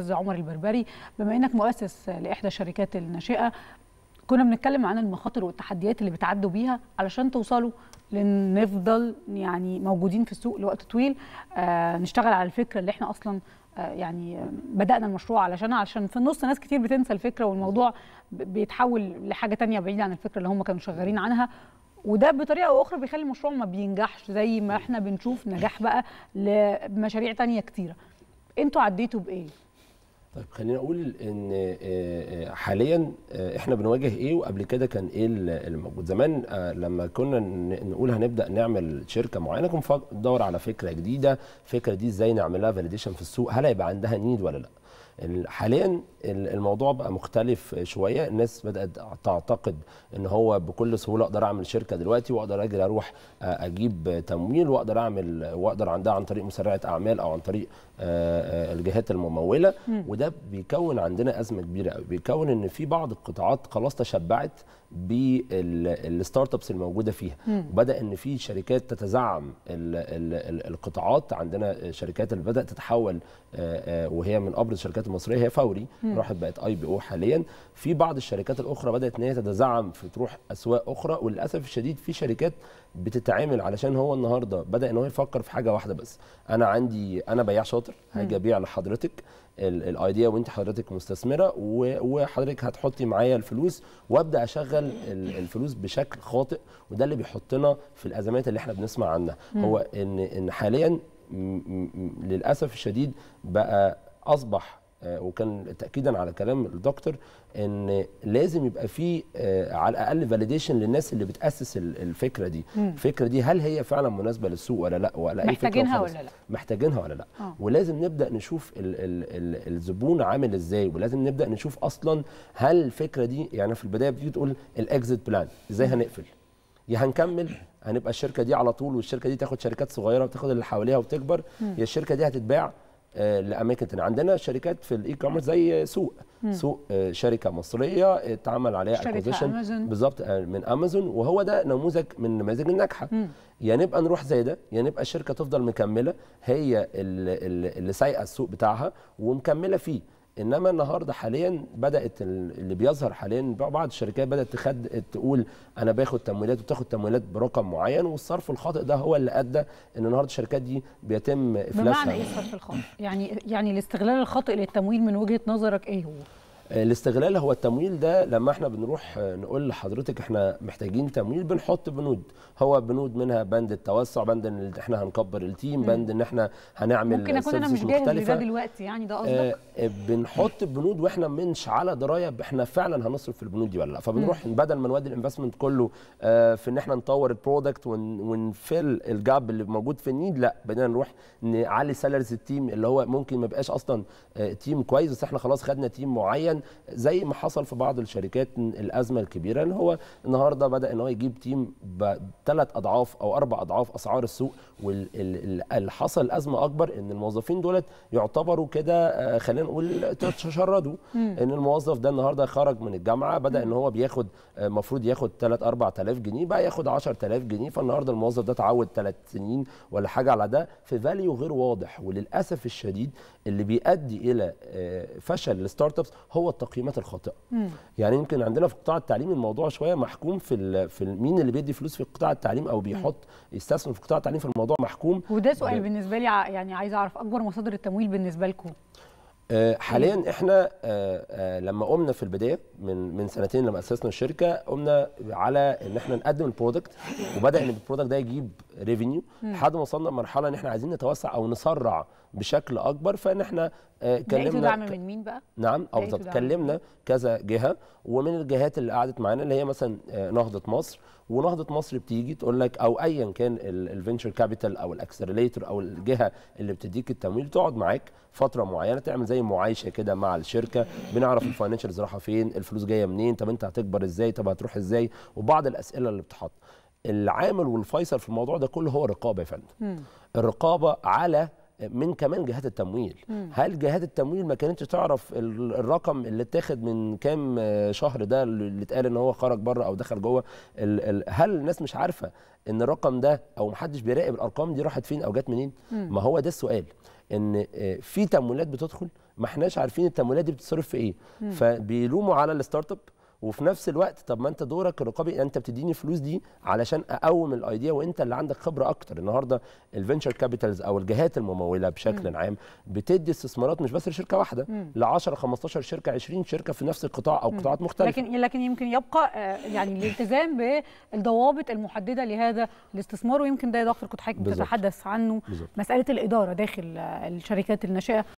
استاذ عمر البربري بما انك مؤسس لاحدى الشركات الناشئه كنا بنتكلم عن المخاطر والتحديات اللي بتعدوا بيها علشان توصلوا لنفضل يعني موجودين في السوق لوقت طويل آه نشتغل على الفكره اللي احنا اصلا آه يعني بدانا المشروع علشان علشان في النص ناس كتير بتنسى الفكره والموضوع بيتحول لحاجه تانية بعيده عن الفكره اللي هم كانوا شغالين عنها وده بطريقه او اخرى بيخلي المشروع ما بينجحش زي ما احنا بنشوف نجاح بقى لمشاريع تانية كتيره انتوا عديتوا بايه طيب خليني اقول ان آه، آه، حاليا آه، احنا بنواجه ايه وقبل كده كان ايه اللي موجود زمان لما كنا نقول هنبدا نعمل شركه معينه كنا ندور على فكره جديده الفكره دي ازاي نعملها فاليديشن في السوق هل هيبقى عندها نيد ولا لا حاليا الموضوع بقى مختلف شويه الناس بدات تعتقد ان هو بكل سهوله اقدر اعمل شركه دلوقتي واقدر اجري اروح آه، اجيب تمويل واقدر اعمل واقدر عندها عن طريق مسرعه اعمال او عن طريق آه، آه، الجهات المموله وده بيكون عندنا ازمه كبيره قوي بيكون ان في بعض القطاعات خلاص تشبعت بالستارت ابس الموجوده فيها وبدا ان في شركات تتزعم القطاعات عندنا شركات اللي بدات تتحول وهي من ابرز شركات الشركات المصريه هي فوري مم. راحت بقت اي بي او حاليا في بعض الشركات الاخرى بدات ان هي تتزعم في تروح اسواق اخرى وللاسف الشديد في شركات بتتعامل علشان هو النهارده بدا ان هو يفكر في حاجه واحده بس انا عندي انا بياع شاطر هاجي ابيع لحضرتك الايديا وانت حضرتك مستثمره وحضرتك هتحطي معايا الفلوس وابدا اشغل الفلوس بشكل خاطئ وده اللي بيحطنا في الازمات اللي احنا بنسمع عنها مم. هو ان ان حاليا للاسف الشديد بقى اصبح آه، وكان تاكيدا على كلام الدكتور ان لازم يبقى في آه، على الاقل فاليديشن للناس اللي بتاسس الفكره دي مم. الفكره دي هل هي فعلا مناسبه للسوق ولا لا ولا اي محتاجينها ولا لا محتاجينها ولا لا آه. ولازم نبدا نشوف الـ الـ الـ الزبون عامل ازاي ولازم نبدا نشوف اصلا هل الفكره دي يعني في البدايه بتيجي تقول الاكزيت بلان ازاي هنقفل يا هنكمل هنبقى الشركه دي على طول والشركه دي تاخد شركات صغيره وتاخد اللي حواليها وتكبر يا الشركه دي هتتباع آه، لاماكن تانية عندنا شركات في الاي كوميرس زي سوق مم. سوق آه، شركه مصريه اتعمل عليها اكوزيشن بالظبط آه، من امازون وهو ده نموذج من نماذج الناجحه يا يعني نبقى نروح زي ده يا يعني نبقى الشركه تفضل مكمله هي اللي سايقه السوق بتاعها ومكمله فيه انما النهارده حاليا بدات اللي بيظهر حاليا بعض الشركات بدات تخد تقول انا باخد تمويلات وتاخد تمويلات برقم معين والصرف الخاطئ ده هو اللي ادى ان النهارده الشركات دي بيتم افلاسها بمعنى ايه الصرف الخاطئ؟ يعني يعني الاستغلال الخاطئ للتمويل من وجهه نظرك ايه هو؟ آه، الاستغلال هو التمويل ده لما احنا بنروح آه، نقول لحضرتك احنا محتاجين تمويل بنحط بنود هو بنود منها بند التوسع بند ان احنا هنكبر التيم بند ان احنا هنعمل ممكن اكون انا مش جاهز لده دلوقتي يعني ده قصدك اه, آه، بنحط بنود واحنا مش على درايه احنا فعلا هنصرف في البنود دي ولا لا فبنروح مم. بدل ما نودي الانفستمنت كله اه في ان احنا نطور البرودكت ونفل الجاب اللي موجود في النيد لا بدنا نروح نعلي سالاريز التيم اللي هو ممكن ما يبقاش اصلا اه تيم كويس بس احنا خلاص خدنا تيم معين زي ما حصل في بعض الشركات الازمه الكبيره ان هو النهارده بدا ان هو يجيب تيم بثلاث اضعاف او اربع اضعاف اسعار السوق واللي حصل ازمه اكبر ان الموظفين دولت يعتبروا كده آه، خلينا نقول تشردوا ان الموظف ده النهارده خرج من الجامعه بدا ان هو بياخد المفروض آه، ياخد 3 4000 جنيه بقى ياخد 10000 جنيه فالنهارده الموظف ده اتعود 3 سنين ولا حاجه على ده في فاليو غير واضح وللاسف الشديد اللي بيؤدي الى آه، فشل الستارت ابس هو هو التقييمات الخاطئه مم. يعني يمكن عندنا في قطاع التعليم الموضوع شويه محكوم في في مين اللي بيدي فلوس في قطاع التعليم او بيحط يستثمر في قطاع التعليم في الموضوع محكوم وده سؤال ب... بالنسبه لي يعني عايز اعرف اكبر مصادر التمويل بالنسبه لكم آه، حاليا احنا آه، آه، لما قمنا في البدايه من من سنتين لما اسسنا الشركه قمنا على ان احنا نقدم البرودكت وبدا ان البرودكت ده يجيب ريفينيو لحد ما وصلنا لمرحله ان احنا عايزين نتوسع او نسرع بشكل اكبر فان احنا آه، كلمنا دعم من مين بقى؟ نعم او بالظبط كلمنا كذا جهه ومن الجهات اللي قعدت معانا اللي هي مثلا آه، نهضه مصر ونهضه مصر بتيجي تقول لك او ايا كان الفينشر كابيتال او الاكسلريتور او الجهه اللي بتديك التمويل تقعد معاك فتره معينه تعمل زي معايشه كده مع الشركه بنعرف الفاينانشالز راحه فين الفلوس جايه منين طب انت هتكبر ازاي طب هتروح ازاي وبعض الاسئله اللي بتحط العامل والفيصل في الموضوع ده كله هو الرقابه يا فندم الرقابه على من كمان جهات التمويل مم. هل جهات التمويل ما كانتش تعرف الرقم اللي اتاخد من كام شهر ده اللي اتقال ان هو خرج بره او دخل جوه هل الناس مش عارفه ان الرقم ده او محدش بيراقب الارقام دي راحت فين او جت منين مم. ما هو ده السؤال ان آه، في تمويلات بتدخل ما احناش عارفين التمويلات دي بتتصرف في ايه مم. فبيلوموا على الستارت اب وفي نفس الوقت طب ما انت دورك الرقابي يعني انت بتديني الفلوس دي علشان اقوم الايديا وانت اللي عندك خبره اكتر النهارده الفينشر كابيتالز او الجهات المموله بشكل م. عام بتدي استثمارات مش بس لشركه واحده ل 10 15 شركه 20 شركه في نفس القطاع او قطاعات مختلفه لكن لكن يمكن يبقى آه، يعني الالتزام بالضوابط المحدده لهذا الاستثمار ويمكن ده يا دكتور كنت حضرتك بتتحدث عنه بالزبط. مساله الاداره داخل آه، الشركات الناشئه